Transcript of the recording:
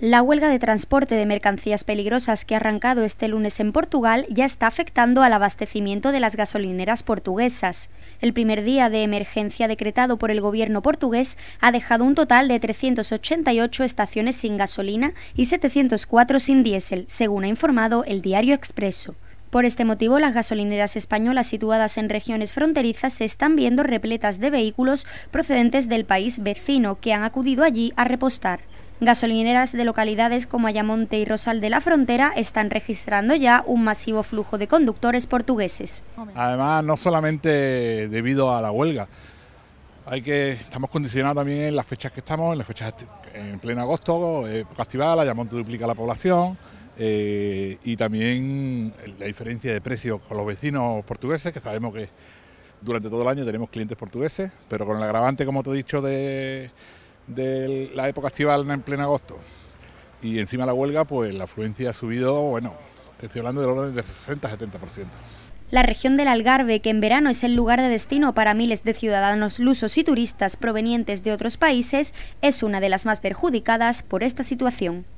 La huelga de transporte de mercancías peligrosas que ha arrancado este lunes en Portugal ya está afectando al abastecimiento de las gasolineras portuguesas. El primer día de emergencia decretado por el gobierno portugués ha dejado un total de 388 estaciones sin gasolina y 704 sin diésel, según ha informado el diario Expreso. Por este motivo, las gasolineras españolas situadas en regiones fronterizas se están viendo repletas de vehículos procedentes del país vecino que han acudido allí a repostar. Gasolineras de localidades como Ayamonte y Rosal de la Frontera están registrando ya un masivo flujo de conductores portugueses. Además, no solamente debido a la huelga, hay que estamos condicionados también en las fechas que estamos, en las fechas en pleno agosto, época eh, estival, Ayamonte duplica la población, eh, y también la diferencia de precios con los vecinos portugueses, que sabemos que durante todo el año tenemos clientes portugueses, pero con el agravante, como te he dicho, de de la época estival en pleno agosto y encima la huelga, pues la afluencia ha subido, bueno, estoy hablando del orden de 60-70%. La región del Algarve, que en verano es el lugar de destino para miles de ciudadanos lusos y turistas provenientes de otros países, es una de las más perjudicadas por esta situación.